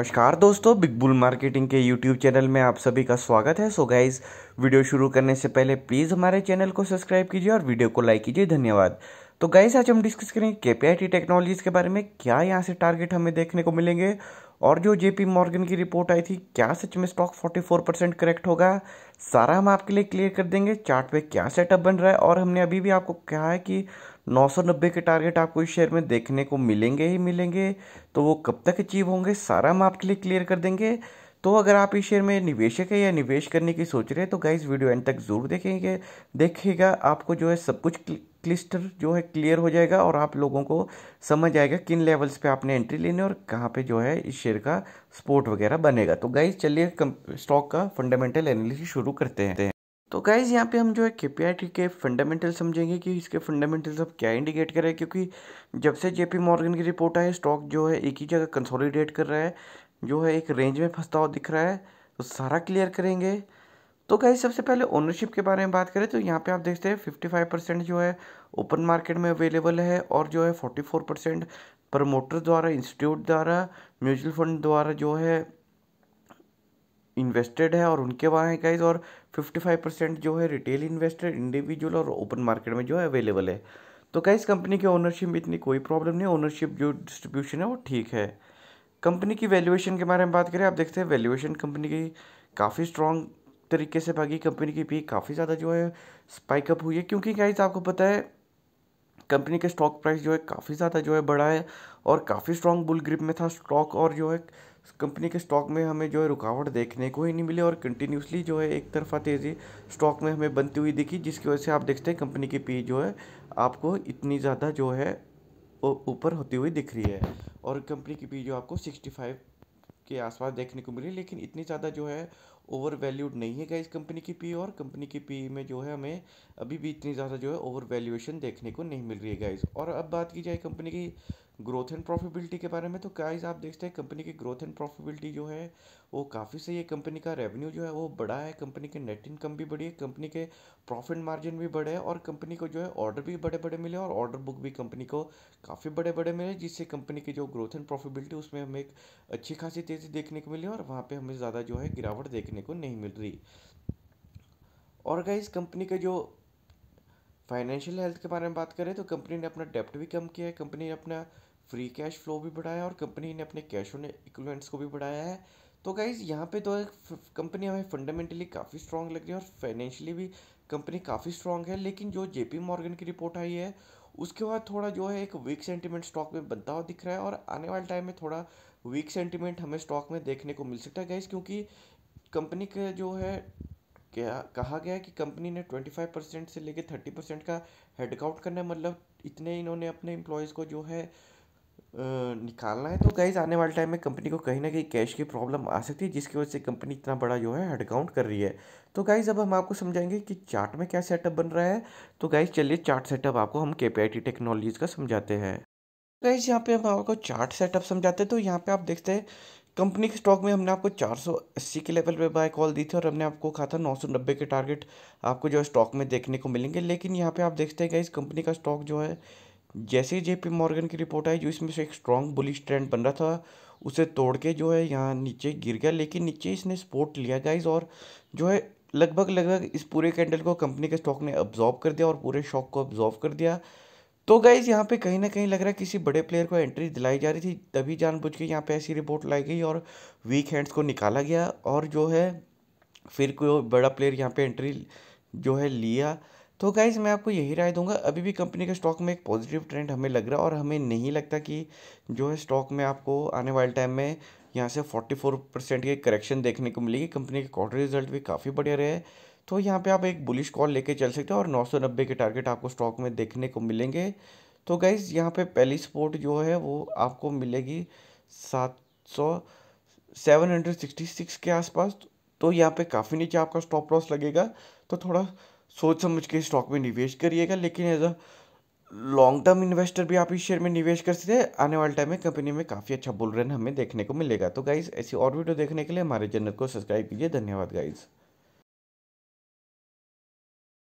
नमस्कार दोस्तों Big Bull Marketing के यूट्यूब चैनल में आप सभी का स्वागत है सो गाइज वीडियो शुरू करने से पहले प्लीज़ हमारे चैनल को सब्सक्राइब कीजिए और वीडियो को लाइक कीजिए धन्यवाद तो गाइज आज हम डिस्कस करेंगे केपीआईटी टेक्नोलॉजीज़ के बारे में क्या यहाँ से टारगेट हमें देखने को मिलेंगे और जो जेपी मॉर्गन की रिपोर्ट आई थी क्या सच में स्टॉक 44 परसेंट करेक्ट होगा सारा हम आपके लिए क्लियर कर देंगे चार्ट पे क्या सेटअप बन रहा है और हमने अभी भी आपको कहा है कि 990 के टारगेट आपको इस शेयर में देखने को मिलेंगे ही मिलेंगे तो वो कब तक अचीव होंगे सारा हम आपके लिए क्लियर कर देंगे तो अगर आप इस शेयर में निवेशक है या निवेश करने की सोच रहे हैं तो गाइज वीडियो एंड तक ज़रूर देखेंगे देखेगा आपको जो है सब कुछ क्लिस्टर जो है क्लियर हो जाएगा और आप लोगों को समझ आएगा किन लेवल्स पे आपने एंट्री लेनी और कहाँ पे जो है इस शेयर का स्पोर्ट वगैरह बनेगा तो गाइज चलिए स्टॉक का फंडामेंटल एनालिसिस शुरू करते हैं तो गाइज़ यहाँ पे हम जो है के पी के फंडामेंटल समझेंगे कि इसके फंडामेंटल्स अब क्या इंडिकेट कर रहे हैं क्योंकि जब से जेपी मॉर्गन की रिपोर्ट आई स्टॉक जो है एक ही जगह कंसोलिडेट कर रहा है जो है एक रेंज में फंसता हुआ दिख रहा है तो सारा क्लियर करेंगे तो गाइज सबसे पहले ओनरशिप के बारे में बात करें तो यहाँ पे आप देखते हैं फिफ्टी फाइव परसेंट जो है ओपन मार्केट में अवेलेबल है और जो है फोर्टी फोर परसेंट प्रमोटर द्वारा इंस्टीट्यूट द्वारा म्यूचुअल फंड द्वारा जो है इन्वेस्टेड है और उनके वहाँ है गाइज और 55 परसेंट जो है रिटेल इन्वेस्टर इंडिविजुअल और ओपन मार्केट में जो है अवेलेबल है तो गाइज कंपनी के ओनरशिप में इतनी कोई प्रॉब्लम नहीं ओनरशिप जो डिस्ट्रीब्यूशन है वो ठीक है कंपनी की वैल्यूएशन के बारे में बात करें आप देखते हैं वैल्यूएशन कंपनी की काफ़ी स्ट्रॉन्ग तरीके से भागी कंपनी की पी काफ़ी ज़्यादा जो है स्पाइकअप हुई है क्योंकि गाइज आपको पता है कंपनी के स्टॉक प्राइस जो है काफ़ी ज़्यादा जो है बढ़ा है और काफ़ी स्ट्रॉन्ग बुल ग्रिप में था स्टॉक और जो है कंपनी के स्टॉक में हमें जो है रुकावट देखने को ही नहीं मिली और कंटिन्यूसली जो है एक तरफा तेज़ी स्टॉक में हमें बनती हुई दिखी जिसकी वजह से आप देखते हैं कंपनी की पी जो है आपको इतनी ज़्यादा जो है ऊपर होती हुई दिख रही है और कंपनी की पी जो आपको सिक्सटी फाइव के आसपास देखने को मिली लेकिन इतनी ज़्यादा जो है ओवर वैल्यूड नहीं है गाइज़ कंपनी की पी और कंपनी की पी में जो है हमें अभी भी इतनी ज़्यादा जो है ओवर वैल्यूएशन देखने को नहीं मिल रही है गाइज और अब बात की जाए कंपनी की ग्रोथ एंड प्रॉफिटेबिलिटी के बारे में तो गाइज आप देखते हैं कंपनी की ग्रोथ एंड प्रॉफिटेबिलिटी जो है वो काफ़ी सही है कंपनी का रेवेन्यू जो है वो बढ़ा है कंपनी के नेट इनकम भी बढ़ी है कंपनी के प्रॉफिट मार्जिन भी बढ़े हैं और कंपनी को जो है ऑर्डर भी बड़े बड़े मिले और ऑर्डर बुक भी कंपनी को काफ़ी बड़े बड़े मिले जिससे कंपनी की जो ग्रोथ एंड प्रॉफिटेबिलिटी उसमें हमें एक अच्छी खासी तेज़ी देखने को मिली और वहाँ पर हमें ज़्यादा जो है गिरावट देखने को नहीं मिल रही और गाइज कंपनी के जो फाइनेंशियल हेल्थ के बारे में बात करें तो कंपनी ने अपना डेप्ट भी कम किया है कंपनी ने अपना फ्री कैश फ्लो भी बढ़ाया और कंपनी ने अपने कैश ने इक्वलेंट्स को भी बढ़ाया है तो गाइज़ यहाँ पे तो कंपनी हमें फंडामेंटली काफ़ी स्ट्रांग लग रही है और फाइनेंशियली भी कंपनी काफ़ी स्ट्रांग है लेकिन जो जेपी मॉर्गन की रिपोर्ट आई है उसके बाद थोड़ा जो है एक वीक सेंटीमेंट स्टॉक में बनता हुआ दिख रहा है और आने वाले टाइम में थोड़ा वीक सेंटीमेंट हमें स्टॉक में देखने को मिल सकता है गाइज क्योंकि कंपनी का जो है क्या कहा गया है कि कंपनी ने ट्वेंटी फाइव परसेंट से लेकर थर्टी परसेंट का हेडकाउट करना है मतलब इतने इन्होंने अपने एम्प्लॉयज़ को जो है निकालना है तो गाइज आने वाले टाइम में कंपनी को कहीं ना कहीं कैश की प्रॉब्लम आ सकती है जिसकी वजह से कंपनी इतना बड़ा जो है हेडकाउंट कर रही है तो गाइज अब हम आपको समझाएंगे कि चार्ट में क्या सेटअप बन रहा है तो गाइज चलिए चार्ट सेटअप आपको हम के टेक्नोलॉजीज़ का समझाते हैं गाइज यहाँ पे हम आपको चार्ट सेटअप समझाते हैं तो यहाँ पे आप देखते हैं कंपनी के स्टॉक में हमने आपको 480 के लेवल पे बाय कॉल दी थी और हमने आपको कहा था 990 के टारगेट आपको जो है स्टॉक में देखने को मिलेंगे लेकिन यहाँ पे आप देखते हैं गाइज कंपनी का स्टॉक जो है जैसे ही जेपी मॉर्गन की रिपोर्ट आई जो इसमें से एक स्ट्रॉन्ग बुलिश ट्रेंड बन रहा था उसे तोड़ के जो है यहाँ नीचे गिर गया लेकिन नीचे इसने सपोर्ट लिया गाइज और जो है लगभग लगभग इस पूरे कैंडल को कंपनी के स्टॉक ने अब्जॉर्व कर दिया और पूरे शॉक को अब्जॉर्व कर दिया तो गाइज यहाँ पे कहीं ना कहीं लग रहा है किसी बड़े प्लेयर को एंट्री दिलाई जा रही थी तभी जानबूझ के यहाँ पे ऐसी रिपोर्ट लाई गई और वीक हैंड्स को निकाला गया और जो है फिर कोई बड़ा प्लेयर यहाँ पे एंट्री जो है लिया तो गाइज़ मैं आपको यही राय दूंगा अभी भी कंपनी के स्टॉक में एक पॉजिटिव ट्रेंड हमें लग रहा है और हमें नहीं लगता कि जो है स्टॉक में आपको आने वाले टाइम में यहाँ से 44 परसेंट की करेक्शन देखने को मिलेगी कंपनी के क्वार्टर रिजल्ट भी काफ़ी बढ़िया रहे तो यहाँ पे आप एक बुलिश कॉल लेके चल सकते हो और नौ के टारगेट आपको स्टॉक में देखने को मिलेंगे तो गाइज़ यहाँ पर पहली सपोर्ट जो है वो आपको मिलेगी सात सौ सेवन हंड्रेड सिक्सटी सिक्स के आसपास तो यहाँ पे काफ़ी नीचे आपका स्टॉप लॉस लगेगा तो थोड़ा सोच समझ के स्टॉक में निवेश करिएगा लेकिन as a long term investor भी आप इस शेयर में निवेश कर सकते हैं आने वाले टाइम में कंपनी में काफ़ी अच्छा बुलरन हमें देखने को मिलेगा तो गाइज़ ऐसी और वीडियो देखने के लिए हमारे चैनल को सब्सक्राइब कीजिए धन्यवाद गाइज़